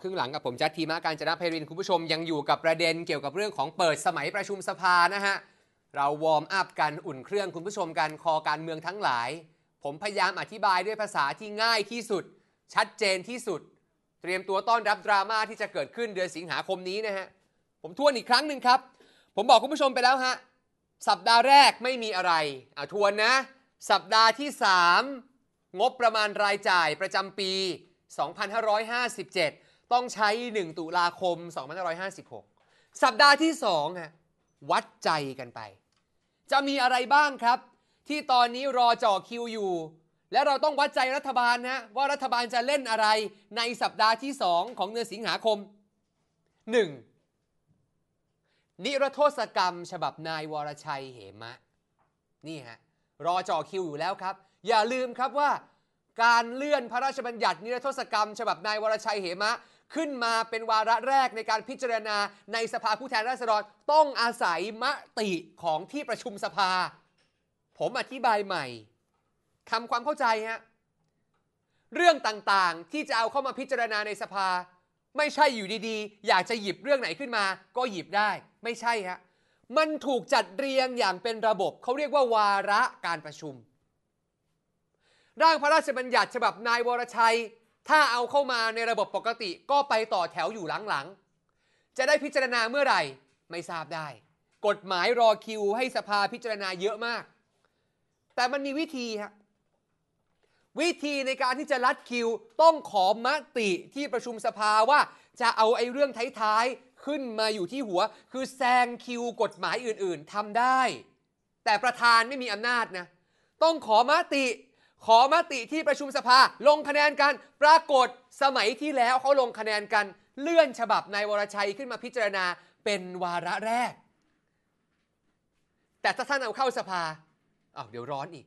ครึ่งหลังกับผมจัดทีมะการจนะเพริน คุณผู้ชมยังอยู่กับประเด็นเกี่ยวกับเรื่องของเปิดสมัยประชุมสภานะฮะ เราวอร์มอัพกันอุ่นเครื่องคุณผู้ชมกันคอการเมืองทั้งหลาย ผมพยายามอธิบายด้วยภาษาที่ง่ายที่สุดชัดเจนที่สุด เตรียมตัวต้อนรับดราม่าที่จะเกิดขึ้นเดือนสิงหาคมนี้นะฮะผมทวนอีกครั้งหนึ่งครับผมบอกคุณผู้ชมไปแล้วฮะสัปดาห์แรกไม่มีอะไรอ่ะทวนนะสัปดาห์ที่ 3 งบประมาณรายจ่ายประจำปี 2557ต้องใช้ 1 ตุลาคม 2556สัปดาห์ที่2ฮะวัดใจกันไป จะมีอะไรบ้างครับที่ตอนนี้รอจ่อคิวอยู่ และเราต้องวัดใจรัฐบาลนะว่ารัฐบาลจะเล่นอะไรในสัปดาห์ที่ 2 ของเดือนสิงหาคม 1. นิรโทษกรรม ฉบับนายวรชัยเหมะ นี่ฮะ รอจ่อคิวอยู่แล้วครับ อย่าลืมครับว่า การเลื่อนพระราชบัญญัติ นิรโทษกรรม ฉบับนายวรชัยเหมะขึ้นมาเป็นวาระแรกในการพิจารณาในสภาผู้แทนราษฎรต้องอาศัยมติของที่ประชุมสภา ผมอธิบายใหม่ทำความเข้าใจฮะเรื่องต่างๆที่จะเอาเข้ามาพิจารณาในสภา ไม่ใช่อยู่ดีๆ อยากจะหยิบเรื่องไหนขึ้นมาก็หยิบได้ไม่ใช่ฮะมันถูกจัดเรียงอย่างเป็นระบบ เขาเรียกว่าวาระการประชุม ร่างพระราชบัญญัติฉบับนายวรชัยถ้าเอาเข้ามาในระบบปกติก็ไปต่อแถวอยู่หลังๆจะได้พิจารณาเมื่อไหร่ไม่ทราบได้ กฎหมายรอคิวให้สภาพิจารณาเยอะมาก แต่มันมีวิธีฮะวิธีในการที่จะรัดคิว ต้องขอมติที่ประชุมสภาว่าจะเอาไอ้เรื่องท้ายๆ ขึ้นมาอยู่ที่หัว คือแซงคิวกฎหมายอื่นๆทำได้ แต่ประธานไม่มีอำนาจนะต้องขอมติขอมติที่ประชุมสภาลงคะแนนกันปรากฏสมัยที่แล้วเขาลงคะแนนกันเลื่อนฉบับนายวรชัยขึ้นมาพิจารณาเป็นวาระแรก แต่ถ้าท่านเอาเข้าสภาอ้าวเดี๋ยวร้อนอีก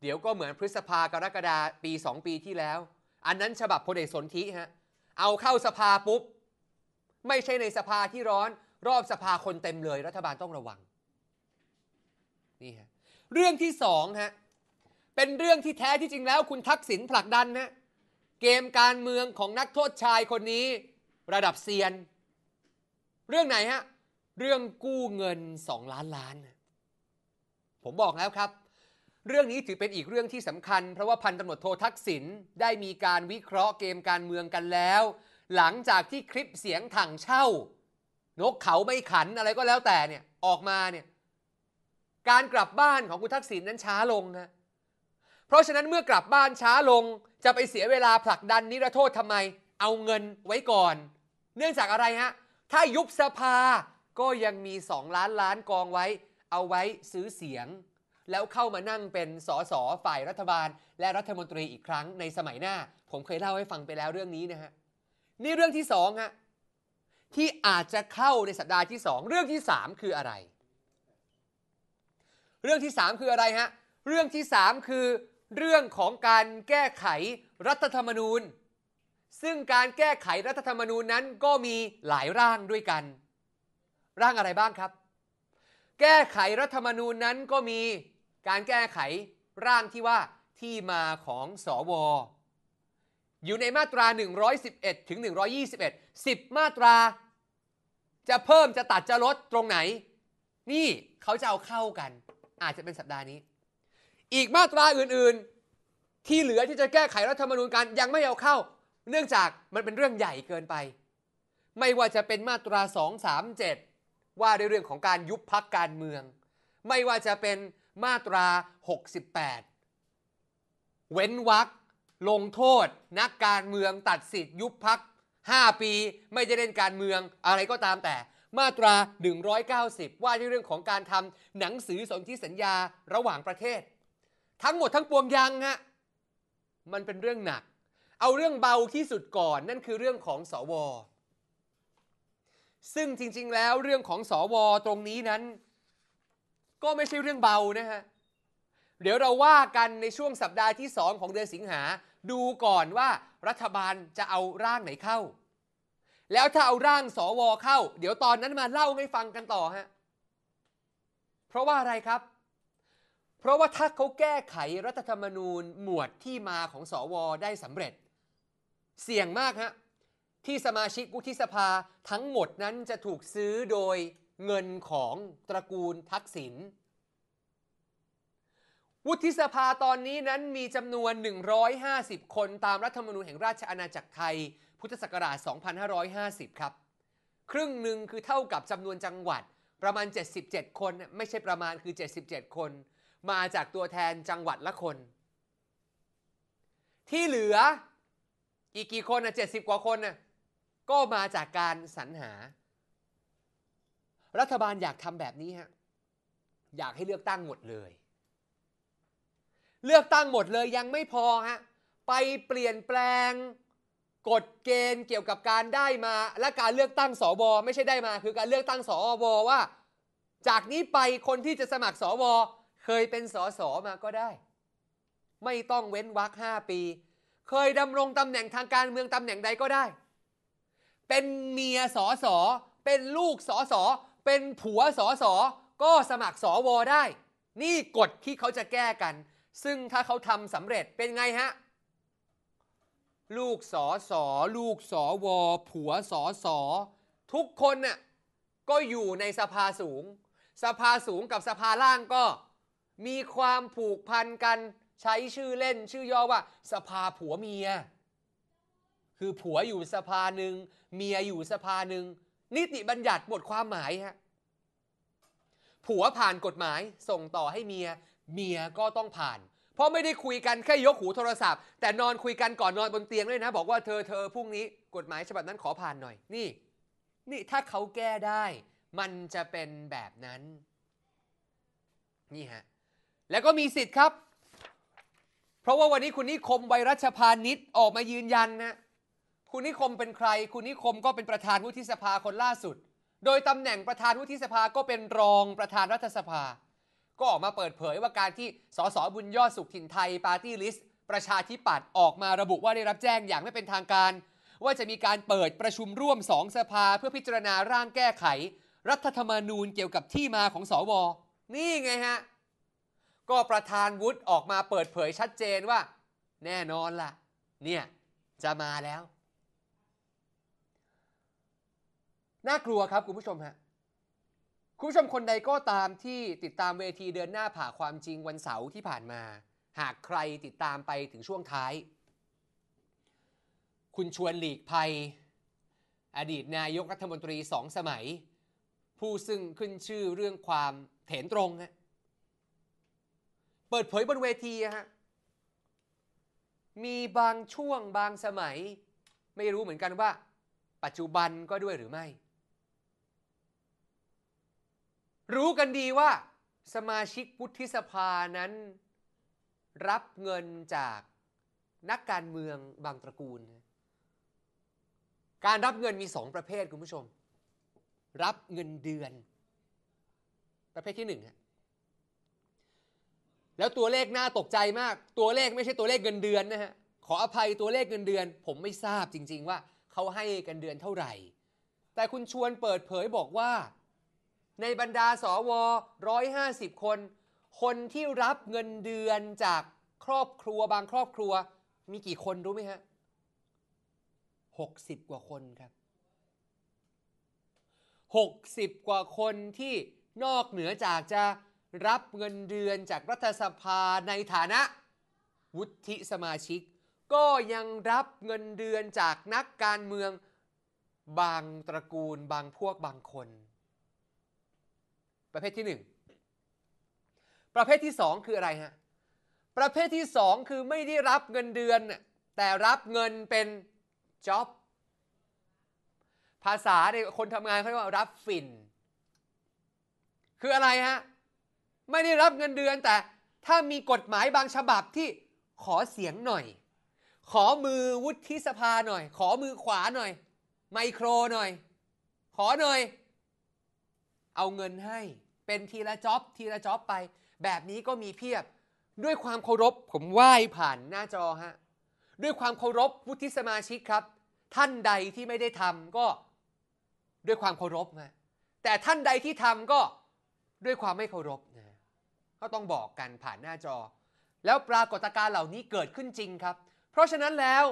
เดี๋ยวก็เหมือนพฤษภากรกฎาปีสองปีที่แล้ว อันนั้นฉบับพลเอกสนธิฮะเอาเข้าสภาปุ๊บ ไม่ใช่ในสภาที่ร้อนรอบสภาคนเต็มเลยรัฐบาลต้องระวังนี่ฮะเรื่องที่สองฮะเป็นเรื่องที่แท้ที่จริงแล้วคุณทักษิณผลักดันนะเกมการเมืองของนักโทษชายคนนี้ ระดับเซียน เรื่องไหนฮะเรื่องกู้เงินสองล้านล้าน ผมบอกแล้วครับ เรื่องนี้ถือเป็นอีกเรื่องที่สำคัญเพราะว่าพันตำรวจโททักษิณได้มีการวิเคราะห์เกมการเมืองกันแล้ว หลังจากที่คลิปเสียงถังเช่า นกเขาไม่ขันอะไรก็แล้วแต่เนี่ย ออกมาเนี่ยการกลับบ้านของคุณทักษิณนั้นช้าลงนะเพราะฉะนั้นเมื่อกลับบ้านช้าลงจะไปเสียเวลาผลักดันนิรโทษทำไม เอาเงินไว้ก่อน เนื่องจากอะไรฮะ ถ้ายุบสภาก็ยังมี 2 ล้านล้านกองไว้ เอาไว้ซื้อเสียง แล้วเข้ามานั่งเป็นสสฝ่ายรัฐบาล และรัฐมนตรีอีกครั้งในสมัยหน้า ผมเคยเล่าให้ฟังไปแล้วเรื่องนี้นะฮะ นี่เรื่องที่สองฮะที่อาจจะเข้าในสัปดาห์ที่สองเรื่องที่สามคืออะไร เรื่องที่สามคืออะไรฮะเรื่องที่สามคือเรื่องของการแก้ไขรัฐธรรมนูญ ซึ่งการแก้ไขรัฐธรรมนูญนั้นก็มีหลายร่างด้วยกัน ร่างอะไรบ้างครับ แก้ไขรัฐธรรมนูญนั้นก็มีการแก้ไขร่างที่ว่าที่มาของสอวออยู่ในมาตรา 111ถึง121 10 มาตรา จะเพิ่มจะตัดจะลดตรงไหน นี่เขาจะเอาเข้ากัน อาจจะเป็นสัปดาห์นี้อีกมาตราอื่นๆ ที่เหลือที่จะแก้ไขรัฐธรรมนูญกันยังไม่เอาเข้า เนื่องจากมันเป็นเรื่องใหญ่เกินไป ไม่ว่าจะเป็นมาตรา 237 ว่าด้วยเรื่องของการยุบพักการเมือง ไม่ว่าจะเป็นมาตรา 68 เว้นวรรคลงโทษ นักการเมืองตัดสิทธิ์ยุบพัก 5 ปีไม่จะเล่นการเมืองอะไรก็ตามแต่ มาตรา 190 ว่าด้วยเรื่องของการทำหนังสือสนธิสัญญาระหว่างประเทศทั้งหมดทั้งปวงยังฮะ มันเป็นเรื่องหนัก เอาเรื่องเบาที่สุดก่อน นั่นคือเรื่องของสว ซึ่งจริงๆ แล้วเรื่องของสวตรงนี้นั้น ก็ไม่ใช่เรื่องเบานะฮะ เดี๋ยวเราว่ากันในช่วงสัปดาห์ที่สองของเดือนสิงหา ดูก่อนว่ารัฐบาลจะเอาร่างไหนเข้า แล้วถ้าเอาร่างสวเข้า เดี๋ยวตอนนั้นมาเล่าให้ฟังกันต่อฮะ เพราะว่าอะไรครับเพราะว่าถ้าเขาแก้ไขรัฐธรรมนูญหมวดที่มาของสอวอได้สำเร็จ เสี่ยงมากฮะ ที่สมาชิกวุฒิสภาทั้งหมดนั้นจะถูกซื้อโดยเงินของตระกูลทักษิณวุฒิสภาตอนนี้นั้นมีจำนวน 150 คนตามรัฐธรรมนูญแห่งราชอาณาจักรไทย พุทธศักราช 2550 ครับ ครึ่งหนึ่งคือเท่ากับจำนวนจังหวัดประมาณ 77 คนไม่ใช่ประมาณคือ 77 คนมาจากตัวแทนจังหวัดละคน ที่เหลืออีกกี่คนนะเจ็ดสิบกว่าคนนะก็มาจากการสรรหา รัฐบาลอยากทำแบบนี้ฮะอยากให้เลือกตั้งหมดเลย เลือกตั้งหมดเลยยังไม่พอฮะไปเปลี่ยนแปลงกฎเกณฑ์เกี่ยวกับการได้มา และการเลือกตั้งสวไม่ใช่ได้มา คือการเลือกตั้งสวว่าจากนี้ไปคนที่จะสมัครสวเคยเป็นสสมาก็ได้ ไม่ต้องเว้นวรรคห้าปี เคยดำรงตำแหน่งทางการเมืองตำแหน่งใดก็ได้ เป็นเมียสอสอเป็นลูกสอสอเป็นผัวสอสอก็สมัครสอวอได้ นี่กฎที่เขาจะแก้กัน ซึ่งถ้าเขาทำสำเร็จเป็นไงฮะ ลูกสอสอลูกสอวอผัวสอสอทุกคนน่ะก็อยู่ในสภาสูง สภาสูงกับสภาล่างก็มีความผูกพันกัน ใช้ชื่อเล่นชื่อย่อว่า สภาผัวเมีย คือผัวอยู่สภาหนึ่งเมียอยู่สภาหนึ่งนิติบัญญัติหมดความหมายฮะผัวผ่านกฎหมายส่งต่อให้เมีย เมียก็ต้องผ่าน เพราะไม่ได้คุยกันแค่ยกหูโทรศัพท์ แต่นอนคุยกันก่อนนอนบนเตียงด้วยนะ บอกว่าเธอเธอพรุ่งนี้ กฎหมายฉบับนั้นขอผ่านหน่อย นี่ นี่ถ้าเขาแก้ได้ มันจะเป็นแบบนั้น นี่ฮะแล้วก็มีสิทธิ์ครับ เพราะว่าวันนี้คุณนิคมไวรัชพานิชออกมายืนยันนะ คุณนิคมเป็นใคร คุณนิคมก็เป็นประธานวุฒิสภาคนล่าสุด โดยตำแหน่งประธานวุฒิสภาก็เป็นรองประธานรัฐสภา ก็ออกมาเปิดเผยว่าการที่ สสบุญยอดสุขถิ่นไทยปาร์ตี้ลิสต์ประชาธิปัตย์ออกมาระบุว่าได้รับแจ้งอย่างไม่เป็นทางการ ว่าจะมีการเปิดประชุมร่วมสองสภาเพื่อพิจารณาร่างแก้ไข รัฐธรรมนูญเกี่ยวกับที่มาของสอวอนี่ไงฮะก็ประธานวุฒิออกมาเปิดเผยชัดเจนว่า แน่นอนล่ะ เนี่ย จะมาแล้ว น่ากลัวครับ คุณผู้ชมฮะ คุณผู้ชมคนใดก็ตามที่ติดตามเวทีเดินหน้าผ่าความจริงวันเสาร์ที่ผ่านมา หากใครติดตามไปถึงช่วงท้าย คุณชวนหลีกภัย อดีตนายกรัฐมนตรีสองสมัย ผู้ซึ่งขึ้นชื่อเรื่องความเถนตรงนะเปิดเผยบนเวทีฮะ มีบางช่วงบางสมัย ไม่รู้เหมือนกันว่า ปัจจุบันก็ด้วยหรือไม่ รู้กันดีว่า สมาชิกพุธิสภานั้น รับเงินจากนักการเมืองบางตระกูล การรับเงินมีสองประเภทคุณผู้ชม รับเงินเดือนประเภทที่หนึ่งฮแล้วตัวเลขน่าตกใจมาก ตัวเลขไม่ใช่ตัวเลขเงินเดือนนะฮะขออภัยตัวเลขเงินเดือนผมไม่ทราบจริง ๆ ว่า เขาให้กันเดือนเท่าไหร่ แต่คุณชวนเปิดเผยบอกว่า ในบรรดาสวอ150 คน คนที่รับเงินเดือนจากครอบครัวบางครอบครัว มีกี่คนรู้ไหมฮะ60 กว่าคนครับ 60 กว่าคนที่นอกเหนือจากจะรับเงินเดือนจากรัฐสภาในฐานะวุฒิสมาชิก ก็ยังรับเงินเดือนจากนักการเมืองบางตระกูลบางพวกบางคน ประเภทที่ 1 ประเภทที่ 2 คืออะไรฮะประเภทที่ 2 คือไม่ได้รับเงินเดือนแต่รับเงินเป็นจ็อบภาษาเนี่ยคนทำงานเขาเรียกว่ารับฟินคืออะไรฮะไม่ได้รับเงินเดือนแต่ถ้ามีกฎหมายบางฉบับที่ขอเสียงหน่อย ขอมือวุฒิสภาหน่อย ขอมือขวาหน่อย ไมโครหน่อย ขอหน่อย เอาเงินให้เป็นทีละจ็อบทีละจ็อบไป แบบนี้ก็มีเพียบด้วยความเคารพผมไหว้ผ่านหน้าจอฮะด้วยความเคารพวุฒิสมาชิกครับ ท่านใดที่ไม่ได้ทำก็ด้วยความเคารพนะแต่ท่านใดที่ทำก็ด้วยความไม่เคารพนะก็ต้องบอกกันผ่านหน้าจอ แล้วปรากฏการณ์เหล่านี้เกิดขึ้นจริงครับ เพราะฉะนั้นแล้ว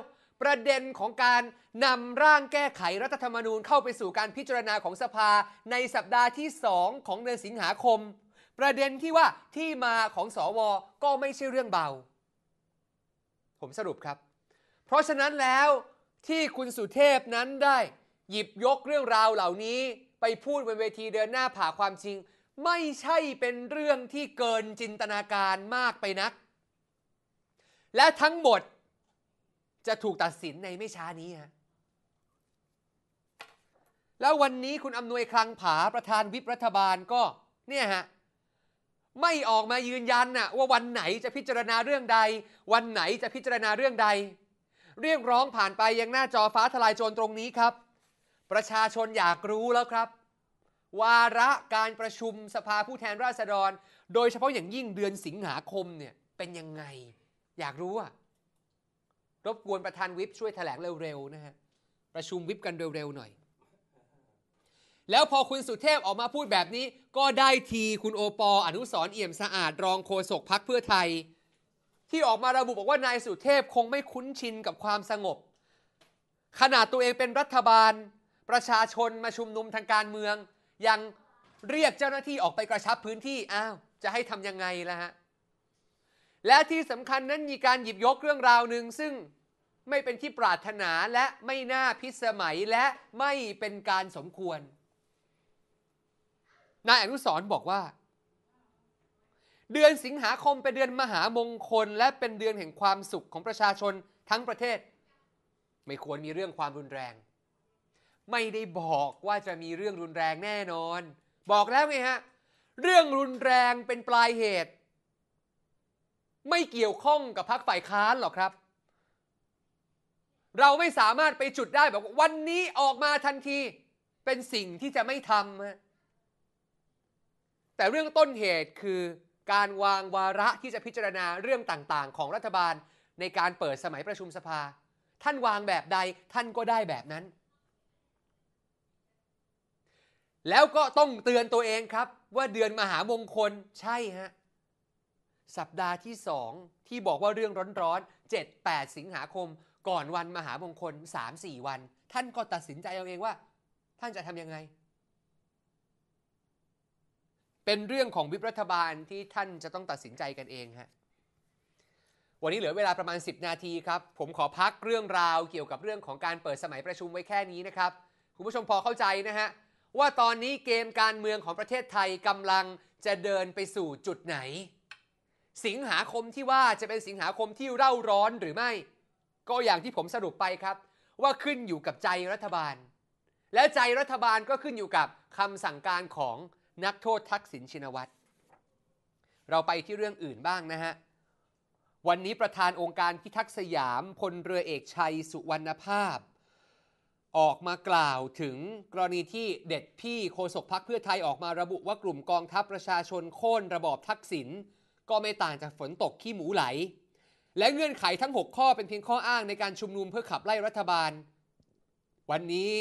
ประเด็นของการนำร่างแก้ไขรัฐธรรมนูญเข้าไปสู่การพิจารณาของสภาในสัปดาห์ที่ 2 ของเดือนสิงหาคม ประเด็นที่ว่าที่มาของสอวอก็ไม่ใช่เรื่องเบา ผมสรุปครับ เพราะฉะนั้นแล้วที่คุณสุเทพนั้นได้หยิบยกเรื่องราวเหล่านี้ไปพูดบนเวทีเดินหน้าผ่าความจริงไม่ใช่เป็นเรื่องที่เกินจินตนาการมากไปนัก และทั้งหมดจะถูกตัดสินในไม่ช้านี้ฮะ แล้ววันนี้คุณอำนวยคลังผา ประธานวิปรัฐบาลก็เนี่ยฮะไม่ออกมายืนยันน่ะ ว่าวันไหนจะพิจารณาเรื่องใด วันไหนจะพิจารณาเรื่องใด เรียกร้องผ่านไปยังหน้าจอฟ้าทลายโจรตรงนี้ครับ ประชาชนอยากรู้แล้วครับวาระการประชุมสภาผู้แทนราษฎร โดยเฉพาะอย่างยิ่งเดือนสิงหาคมเนี่ย เป็นยังไง อยากรู้อ่ะ รบกวนประธานวิปช่วยถแถลงเร็วๆนะฮะ ประชุมวิปกันเร็วๆหน่อย แล้วพอคุณสุเทพออกมาพูดแบบนี้ ก็ได้ทีคุณโอปออนุสรเอี่ยมสะอาดรองโฆษกพักเพื่อไทย ที่ออกมาระบุบอกว่านายสุเทพคงไม่คุ้นชินกับความสงบขนาดตัวเองเป็นรัฐบาล ประชาชนมาชุมนุมทางการเมืองยังเรียกเจ้าหน้าที่ออกไปกระชับพื้นที่อ้าวจะให้ทำยังไงล่ะฮะและที่สำคัญนั้นมีการหยิบยกเรื่องราวหนึ่งซึ่งไม่เป็นที่ปรารถนาและไม่น่าพิสมัยและไม่เป็นการสมควร นายอนุสรบอกว่า เดือนสิงหาคมเป็นเดือนมหามงคลและเป็นเดือนแห่งความสุขของประชาชนทั้งประเทศ ไม่ควรมีเรื่องความรุนแรงไม่ได้บอกว่าจะมีเรื่องรุนแรงแน่นอน บอกแล้วไงฮะ เรื่องรุนแรงเป็นปลายเหตุ ไม่เกี่ยวข้องกับพักฝ่ายค้านหรอกครับ เราไม่สามารถไปจุดได้แบบวันนี้ออกมาทันที เป็นสิ่งที่จะไม่ทำแต่เรื่องต้นเหตุคือการวางวาระที่จะพิจารณาเรื่องต่างๆของรัฐบาลในการเปิดสมัยประชุมสภา ท่านวางแบบใดท่านก็ได้แบบนั้นแล้วก็ต้องเตือนตัวเองครับ ว่าเดือนมหามงคลใช่ฮะสัปดาห์ที่สองที่บอกว่าเรื่องร้อนๆ7 8 สิงหาคม ก่อนวันมหามงคล3-4วัน ท่านก็ตัดสินใจเอาเองว่า ท่านจะทำยังไง เป็นเรื่องของวิปรัฐบาลที่ท่านจะต้องตัดสินใจกันเองฮะวันนี้เหลือเวลาประมาณ10นาทีครับผมขอพักเรื่องราวเกี่ยวกับเรื่องของการเปิดสมัยประชุมไว้แค่นี้นะครับคุณผู้ชมพอเข้าใจนะฮะว่าตอนนี้เกมการเมืองของประเทศไทยกำลังจะเดินไปสู่จุดไหน สิงหาคมที่ว่าจะเป็นสิงหาคมที่เร่าร้อนหรือไม่ ก็อย่างที่ผมสรุปไปครับ ว่าขึ้นอยู่กับใจรัฐบาล และใจรัฐบาลก็ขึ้นอยู่กับคำสั่งการของนักโทษทักษิณชินวัตรเราไปที่เรื่องอื่นบ้างนะฮะวันนี้ประธานองค์การพิทักษ์สยามพลเรือเอกชัยสุวรรณภาพออกมากล่าวถึงกรณีที่เด็ดพี่โฆษกพักเพื่อไทยออกมาระบุว่ากลุ่มกองทัพประชาชนโค่นระบอบทักษิณก็ไม่ต่างจากฝนตกขี้หมูไหล และเงื่อนไขทั้ง 6 ข้อเป็นเพียงข้ออ้างในการชุมนุมเพื่อขับไล่รัฐบาล วันนี้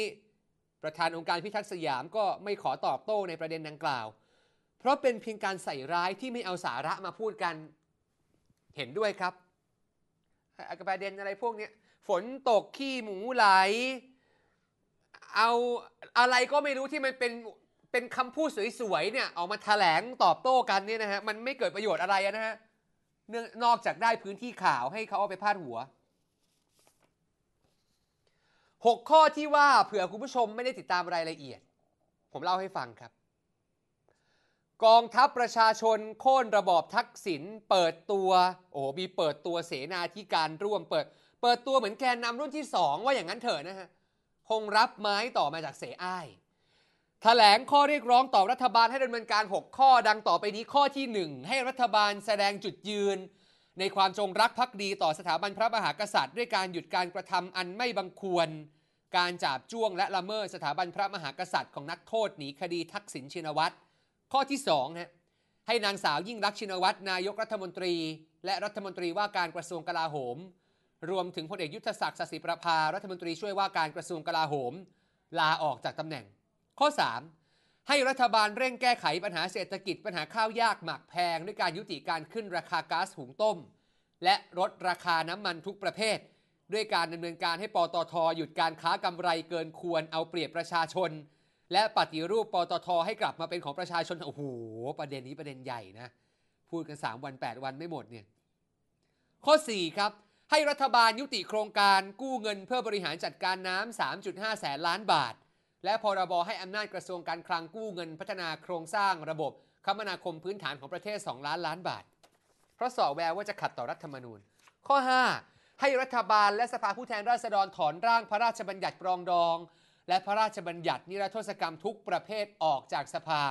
ประธานองค์การพิทักษ์สยามก็ไม่ขอตอบโต้ในประเด็นดังกล่าว เพราะเป็นเพียงการใส่ร้ายที่ไม่เอาสาระมาพูดกัน เห็นด้วยครับประเด็นอะไรพวกนี้ฝนตกขี้หมูไหลเอาอะไรก็ไม่รู้ที่มันเป็นเป็นคำพูดสวยๆเนี่ยออกมาแถลง ตอบโต้ กันเนี่ยนะฮะ มันไม่เกิดประโยชน์อะไรนะฮะเนื่องนอกจากได้พื้นที่ข่าวให้เขาเอาไปพาดหัว 6 ข้อที่ว่าเผื่อคุณผู้ชมไม่ได้ติดตามรายละเอียด ผมเล่าให้ฟังครับ กองทัพประชาชนโค่นระบอบทักษิณเปิดตัวโอ้มีเปิดตัวเสนาธิการร่วมเปิดเปิดตัวเหมือนแกนนำรุ่นที่ 2 ว่าอย่างนั้นเถอะนะฮะงรับไม้ต่อมาจากเสอ้ายถแถลงข้อเรียกร้องต่อรัฐบาลให้ดำเนินการ 6 ข้อดังต่อไปนี้ข้อที่ 1 ให้รัฐบาลแสดงจุดยืน ในความจงรักภักดีต่อสถาบันพระมหากษัตริย์ด้วยการหยุดการกระทำอันไม่บังควร การจาบจ้วงและละเมิดสถาบันพระมหากษัตริย์ ของนักโทษหนีคดีทักษิณชินวัตรข้อที่2นะให้นางสาวยิ่งรักชินวัตรนายกรัฐมนตรี และรัฐมนตรีว่าการกระทรวงกลาโหมรวมถึงพลเอกยุทธศักดิ์สศิประภา รัฐมนตรีช่วยว่าการกระทรวงกลาโหม ลาออกจากตำแหน่ง ข้อ 3 ให้รัฐบาลเร่งแก้ไขปัญหาเศรษฐกิจปัญหาข้าวยากหมักแพง ด้วยการยุติการขึ้นราคาก๊าซหุงต้ม และลดราคาน้ำมันทุกประเภท ด้วยการดำเนินการให้ปตทหยุดการค้ากำไรเกินควรเอาเปรียบประชาชน และปฏิรูปปตทให้กลับมาเป็นของประชาชนโอ้โหประเด็นนี้ประเด็นใหญ่นะพูดกัน3วัน8วันไม่หมดเนี่ยข้อ 4 ครับให้รัฐบาลยุติโครงการกู้เงินเพื่อบริหารจัดการน้ำ3.5 แสนล้านบาท และพรบให้อำนาจกระทรวงการคลังกู้เงินพัฒนาโครงสร้างระบบคมนาคมพื้นฐานของประเทศ 2 ล้านล้านบาท เพราะสอแววว่าจะขัดต่อรัฐธรรมนูญ ข้อ 5 ให้รัฐบาลและสภาผู้แทนราษฎรถอนร่างพระราชบัญญัติปรองดอง และพระราชบัญญัตินิรโทษกรรมทุกประเภทออกจากสภา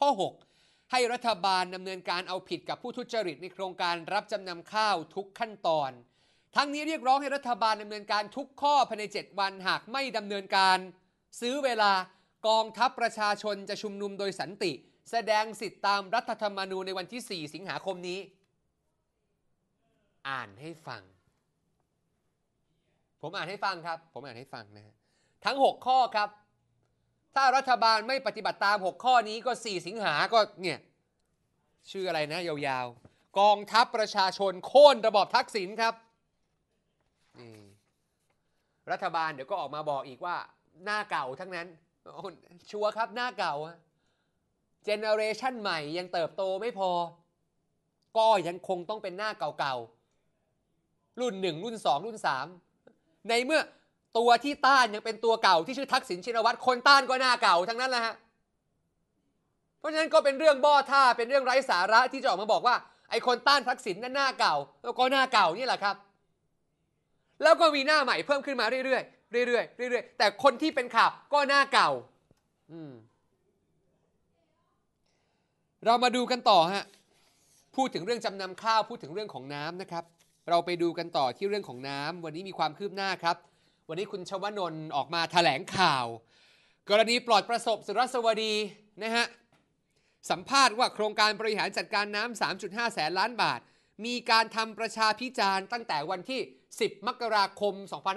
ข้อ6ให้รัฐบาลดำเนินการเอาผิดกับผู้ทุจริตในโครงการรับจำนำข้าวทุกขั้นตอน ทั้งนี้เรียกร้องให้รัฐบาลดำเนินการทุกข้อภายใน7 วันหากไม่ดำเนินการ ซื้อเวลากองทัพประชาชนจะชุมนุมโดยสันติ แสดงสิทธิตามรัฐธรรมนูญในวันที่ 4 สิงหาคมนี้ อ่านให้ฟัง ผมอ่านให้ฟังครับ ผมอ่านให้ฟังนะทั้ง 6 ข้อครับถ้ารัฐบาลไม่ปฏิบัติตาม 6 ข้อนี้ก็ 4 สิงหา ก็เนี่ยชื่ออะไรนะยาวๆกองทัพประชาชนโค่นระบอบทักษิณครับ รัฐบาลเดี๋ยวก็ออกมาบอกอีกว่า หน้าเก่าทั้งนั้น ชัวร์ครับ หน้าเก่าเจเนอเรชันใหม่ยังเติบโตไม่พอ ก็ยังคงต้องเป็นหน้าเก่าๆรุ่นหนึ่งรุ่นสองรุ่นสามในเมื่อตัวที่ต้านยังเป็นตัวเก่าที่ชื่อทักษิณชินวัตร คนต้านก็หน้าเก่า ทั้งนั้นแหละฮะ เพราะฉะนั้นก็เป็นเรื่องบ้อท่าเป็นเรื่องไร้สาระที่จะออกมาบอกว่าไอ้คนต้านทักษิณนั่นหน้าเก่าแล้วก็หน้าเก่านี่แหละครับ แล้วก็มีหน้าใหม่เพิ่มขึ้นมาเรื่อยๆเรื่อยๆเรื่อยๆ แต่คนที่เป็นข่าวก็หน้าเก่า อืม เรามาดูกันต่อฮะ พูดถึงเรื่องจำนำข้าวพูดถึงเรื่องของน้ำนะครับ เราไปดูกันต่อที่เรื่องของน้ำวันนี้มีความคืบหน้าครับวันนี้คุณชวนนท์ออกมาแถลงข่าว กรณีปลอดประสบสุรสวดีนะฮะ สัมภาษณ์ว่าโครงการบริหารจัดการน้ำ3.5 แสนล้านบาท มีการทำประชาพิจารณ์ตั้งแต่วันที่ 10 มกราคม 2555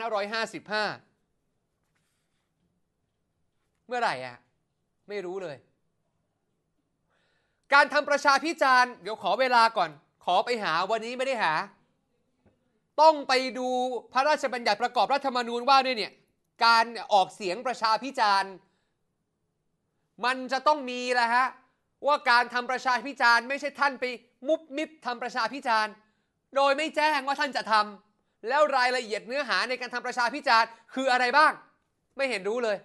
เมื่อไหร่อะไม่รู้เลย การทำประชาพิจารณ์ เดี๋ยวขอเวลาก่อนขอไปหาวันนี้ไม่ได้หาต้องไปดูพระราชบัญญัติประกอบรัฐธรรมนูญว่าด้วยเนี่ย การออกเสียงประชาพิจารณ์มันจะต้องมีแหละฮะว่าการทำประชาพิจารณ์ไม่ใช่ท่านไปมุบมิบทำประชาพิจารณ์โดยไม่แจ้งว่าท่านจะทำ แล้วรายละเอียดเนื้อหาในการทำประชาพิจารณ์คืออะไรบ้าง ไม่เห็นรู้เลย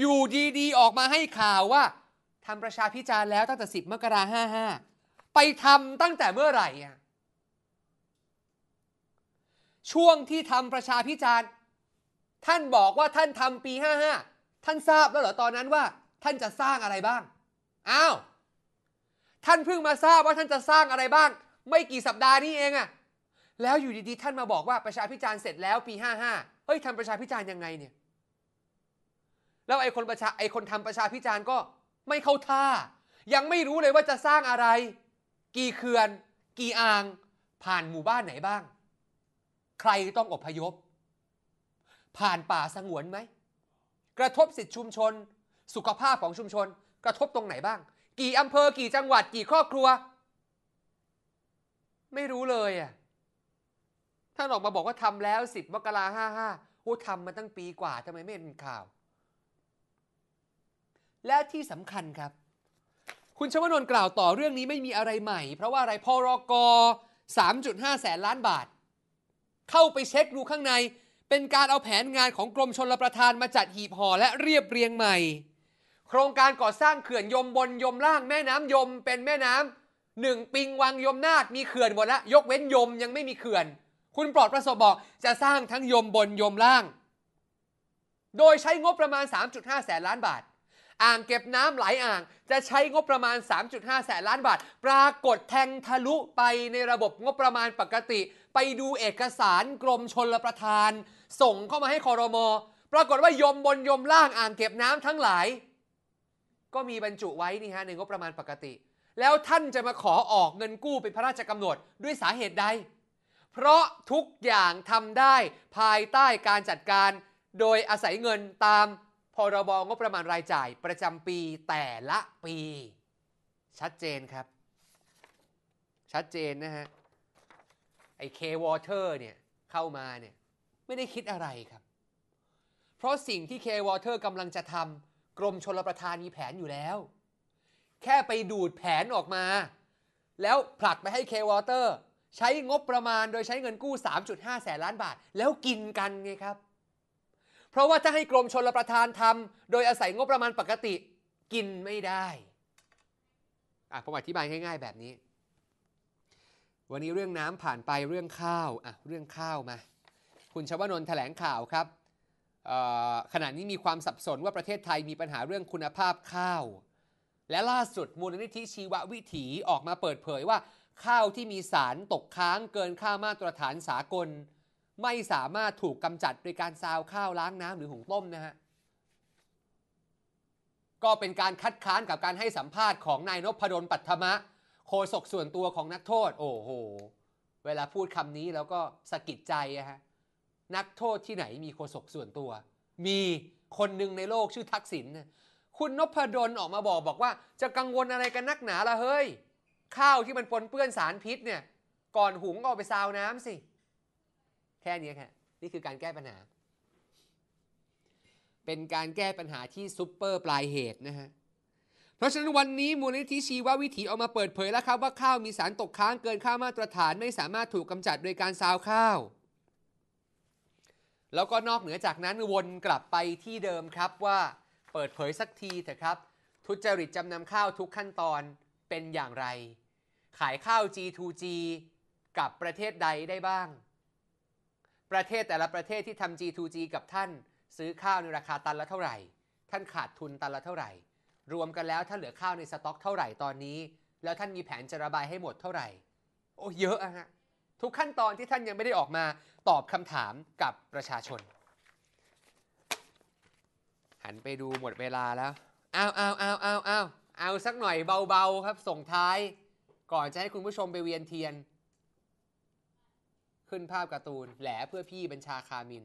อยู่ดีๆออกมาให้ข่าวว่าทำประชาพิจารณ์แล้วตั้งแต่10มกราห้าห้าไปทำตั้งแต่เมื่อไหร่อ่ะช่วงที่ทำประชาพิจารณ์ท่านบอกว่าท่านทำปี55ท่านทราบแล้วเหรอตอนนั้นว่า ท่านจะสร้างอะไรบ้างอ้าวท่านเพิ่งมาทราบว่าท่านจะสร้างอะไรบ้าง ไม่กี่สัปดาห์นี้เองอะแล้วอยู่ดีๆท่านมาบอกว่าประชาพิจารณ์เสร็จแล้วปี55เฮ้ยทำประชาพิจารณ์ยังไงเนี่ย แล้วไอ้คนประชาไอ้คนทำประชาพิจารณ์ก็ไม่เข้าท่า ยังไม่รู้เลยว่าจะสร้างอะไร กี่เขื่อน กี่อ่าง ผ่านหมู่บ้านไหนบ้างใครต้องอพยพ ผ่านป่าสงวนไหม กระทบสิทธิชุมชน สุขภาพของชุมชน กระทบตรงไหนบ้าง กี่อำเภอกี่จังหวัดกี่ครอบครัว ไม่รู้เลยอ่ะท่านออกมาบอกว่าทำแล้วสิบมกราห้าห้าโอ้ทำมาตั้งปีกว่าทำไมไม่เป็นข่าว และที่สำคัญครับ คุณชวนนท์กล่าวต่อเรื่องนี้ไม่มีอะไรใหม่ เพราะว่าอะไรพรก3.5แสนล้านบาทเข้าไปเช็คดูข้างใน เป็นการเอาแผนงานของกรมชลประทานมาจัดหีบห่อและเรียบเรียงใหม่ โครงการก่อสร้างเขื่อนยมบนยมล่างแม่น้ำยมเป็นแม่น้ำหนึ่งปิงวังยมนาดมีเขื่อนหมดละยกเว้นยมยังไม่มีเขื่อน คุณปลอดประสบบอกจะสร้างทั้งยมบนยมล่าง โดยใช้งบประมาณ 3.5แสนล้านบาทอ่างเก็บน้ำหลายอ่างจะใช้งบประมาณ3.5แสนล้านบาทปรากฏแทงทะลุไปในระบบงบประมาณปกติไปดูเอกสารกรมชลประทาน ส่งเข้ามาให้คอรมอปรากฏว่ายมบนยมล่างอ่างเก็บน้ำทั้งหลาย ก็มีบรรจุไว้นี่ฮะในงบประมาณปกติ แล้วท่านจะมาขอออกเงินกู้เป็นพระราชกำหนดด้วยสาเหตุใดเพราะทุกอย่างทำได้ภายใต้การจัดการ โดยอาศัยเงินตามพรบงบประมาณรายจ่ายประจำปีแต่ละปี ชัดเจนครับ ชัดเจนนะฮะไอ้เควอเตอร์เนี่ยเข้ามาเนี่ยไม่ได้คิดอะไรครับเพราะสิ่งที่เควอเตอร์กำลังจะทำกรมชลประทานมีแผนอยู่แล้ว แค่ไปดูดแผนออกมา แล้วผลักไปให้เควอเตอร์ใช้งบประมาณโดยใช้เงินกู้3.5แสนล้านบาทแล้วกินกันไงครับ เพราะว่าถ้าให้กรมชลประทานทำโดยอาศัยงบประมาณปกติกินไม่ได้อ่ะผมอธิบายง่ายๆแบบนี้วันนี้เรื่องน้ำผ่านไปเรื่องข้าว อ่ะเรื่องข้าวมา คุณชวนนท์แถลงข่าวครับขณะนี้มีความสับสนว่าประเทศไทยมีปัญหาเรื่องคุณภาพข้าว และล่าสุดมูลนิธิชีววิถีออกมาเปิดเผยว่าข้าวที่มีสารตกค้างเกินค่ามาตรฐานสากล ไม่สามารถถูกกำจัดโดยการซาวข้าวล้างน้ำหรือหุงต้มนะฮะก็เป็นการคัดค้านกับการให้สัมภาษณ์ของนายนพดลปัทมะโศกส่วนตัวของนักโทษ โอ้โห เวลาพูดคำนี้แล้วก็สะกิดใจอะฮะนักโทษที่ไหนมีโคศกส่วนตัว มีคนหนึ่งในโลกชื่อทักษิณคุณนพดลออกมาบอกบอกว่า จะกังวลอะไรกันนักหนาละเฮ้ย ข้าวที่มันปนเปื้อนสารพิษเนี่ย ก่อนหุงเอาไปซาวน้ำสิ แค่นี้แค่นี่คือการแก้ปัญหา เป็นการแก้ปัญหาที่ซุปเปอร์ปลายเหตุนะฮะเพราะฉะนั้นวันนี้มูลนิธิชีววิถีออกมาเปิดเผยแล้วครับว่าข้าวมีสารตกค้างเกินค่ามาตรฐานไม่สามารถถูกกำจัดโดยการซาวข้าว แล้วก็นอกเหนือจากนั้นวนกลับไปที่เดิมครับว่าเปิดเผยสักทีเถอะครับทุจริตจำนำข้าวทุกขั้นตอนเป็นอย่างไร ขายข้าว G2G กับประเทศใดได้บ้าง ประเทศแต่ละประเทศที่ทำ G2G กับท่าน ซื้อข้าวในราคาตันละเท่าไหร่ ท่านขาดทุนตันละเท่าไหร่รวมกันแล้วท่านเหลือข้าวในสต็อกเท่าไหร่ตอนนี้ แล้วท่านมีแผนจะระบายให้หมดเท่าไหร่โอ้เยอะอะฮะทุกขั้นตอนที่ท่านยังไม่ได้ออกมาตอบคำถามกับประชาชน หันไปดูหมดเวลาแล้ว เอาเอาเอาเอาเอาเอาสักหน่อยเบา ๆ ครับส่งท้าย ก่อนจะให้คุณผู้ชมไปเวียนเทียน ขึ้นภาพการ์ตูน แหลเพื่อพี่บัญชาคามิน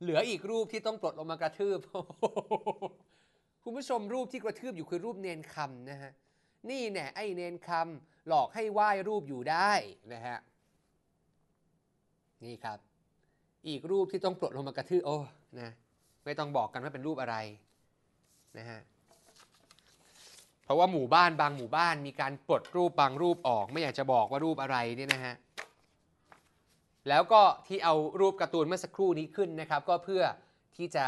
เหลืออีกรูปที่ต้องปลดลงมากระทืบคุณผู้ชมรูปที่กระทืบอยู่คือรูปเนนคำนะฮะนี่แน่ไอเนนคำหลอกให้ไหว้รูปอยู่ได้นะฮะนี่ครับอีกรูปที่ต้องปลดลงมากระทืบโอ้นะไม่ต้องบอกกันว่าเป็นรูปอะไรนะฮะเพราะว่าหมู่บ้านบางหมู่บ้านมีการปลดรูปบางรูปออก ไม่อยากจะบอกว่ารูปอะไรเนี่ยนะฮะแล้วก็ที่เอารูปการ์ตูนเมื่อสักครู่นี้ขึ้นนะครับก็เพื่อที่จะ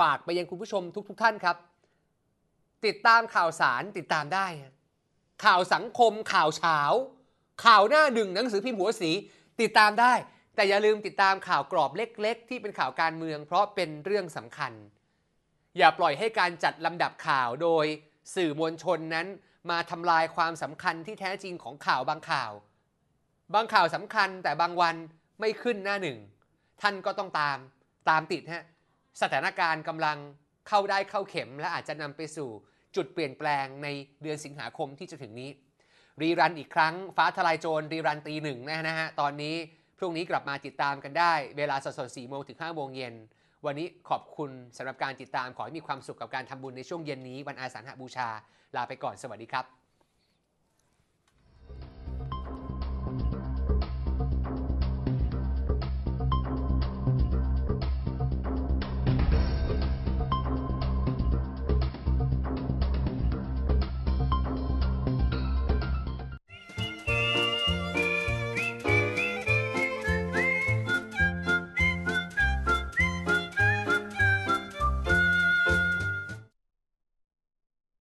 ฝากไปยังคุณผู้ชมทุกๆทท่านครับติดตามข่าวสารติดตามได้ ข่าวสังคมข่าวเช้าข่าวหน้าหนึ่งหนังสือพิมพ์หัวสีติดตามได้ แต่อย่าลืมติดตามข่าวกรอบเล็กๆ ที่เป็นข่าวการเมืองเพราะเป็นเรื่องสำคัญ อย่าปล่อยให้การจัดลำดับข่าวโดยสื่อมวลชนนั้นมาทำลายความสำคัญที่แท้จริงของข่าวบางข่าว บางข่าวสำคัญแต่บางวันไม่ขึ้นหน้าหนึ่งท่านก็ต้องตามตามติดฮะสถานการณ์กำลังเข้าได้เข้าเข็มและอาจจะนำไปสู่ จุดเปลี่ยนแปลงในเดือนสิงหาคมที่จะถึงนี้ รีรันอีกครั้ง ฟ้าทลายโจรรีรันตีหนึ่งนะฮะ ตอนนี้พรุ่งนี้กลับมาติดตามกันได้ เวลาสดๆ่โมงถึง5โมงเย็น วันนี้ขอบคุณสำหรับการติดตามขอให้มีความสุขกับการทำบุญในช่วงเย็นนี้ วันอาสาฬหบูชาลาไปก่อนสวัสดีครับ